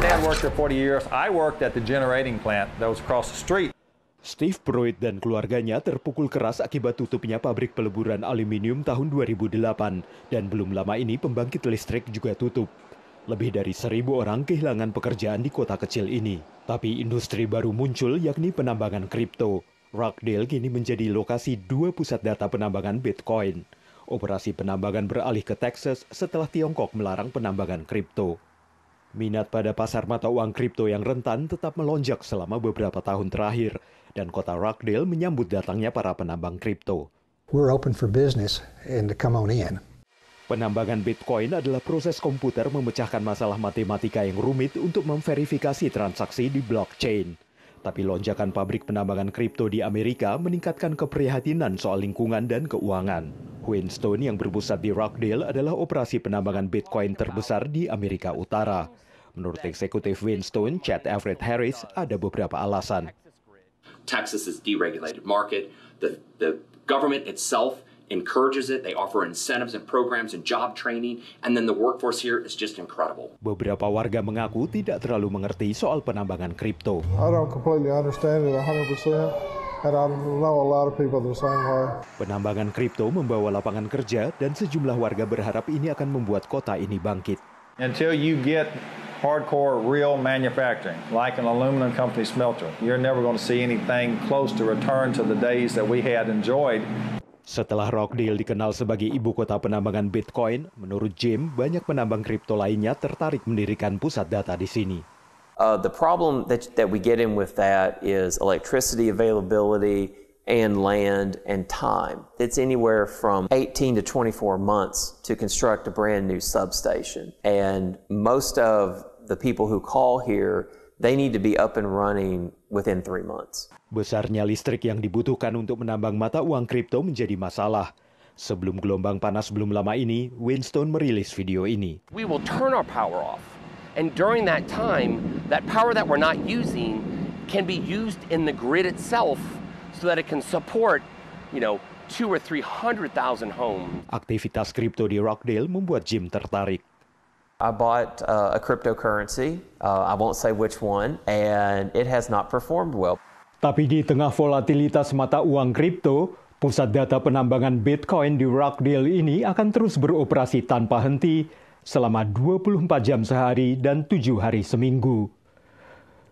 dad worked for 40 years. I worked at the generating plant that was across the street. Steve Pruitt dan keluarganya terpukul keras akibat tutupnya pabrik peleburan aluminium tahun 2008 dan belum lama ini pembangkit listrik juga tutup. Lebih dari seribu orang kehilangan pekerjaan di kota kecil ini. Tapi industri baru muncul yakni penambangan kripto. Rockdale kini menjadi lokasi dua pusat data penambangan Bitcoin. Operasi penambangan beralih ke Texas setelah Tiongkok melarang penambangan kripto. Minat pada pasar mata uang kripto yang rentan tetap melonjak selama beberapa tahun terakhir, dan kota Rockdale menyambut datangnya para penambang kripto. We're open for business and come on in. Penambangan Bitcoin adalah proses komputer memecahkan masalah matematika yang rumit untuk memverifikasi transaksi di blockchain. Tapi lonjakan pabrik penambangan kripto di Amerika meningkatkan keprihatinan soal lingkungan dan keuangan. Queenstone yang berpusat di Rockdale adalah operasi penambangan Bitcoin terbesar di Amerika Utara. Menurut eksekutif Winstone, Chad Everett Harris, ada beberapa alasan. Texas is deregulated market. The, the government itself encourages it. They offer incentives and programs and job training. And then the workforce here is just incredible. Beberapa warga mengaku tidak terlalu mengerti soal penambangan kripto. I don't completely understand it 100%. Penambangan kripto membawa lapangan kerja dan sejumlah warga berharap ini akan membuat kota ini bangkit. Until you get hardcore real manufacturing, like an aluminum company smelter, you're never going to see anything close to return to the days that we had enjoyed. Setelah Rockdale dikenal sebagai ibu kota penambangan Bitcoin, menurut Jim, banyak penambang kripto lainnya tertarik mendirikan pusat data di sini. Uh, the problem that, that we get in with that is electricity availability and land and time. It's anywhere from 18 to 24 months to construct a brand new substation. And most of the people who call here, they need to be up and running within three months. Besarnya listrik yang dibutuhkan untuk menambang mata uang kripto menjadi masalah. Sebelum gelombang panas belum lama ini, Winston merilis video ini. We will turn our power off. And during that time, That power that we're not using can be used in the grid itself so that it can support, you know, two or 300,000 homes. Aktivitas kripto di Rockdale membuat Jim tertarik. I bought uh, a cryptocurrency. Uh, I won't say which one, and it has not performed well. Tapi di tengah volatilitas mata uang kripto, pusat data penambangan Bitcoin di Rockdale ini akan terus beroperasi tanpa henti selama 24 jam sehari dan 7 hari seminggu.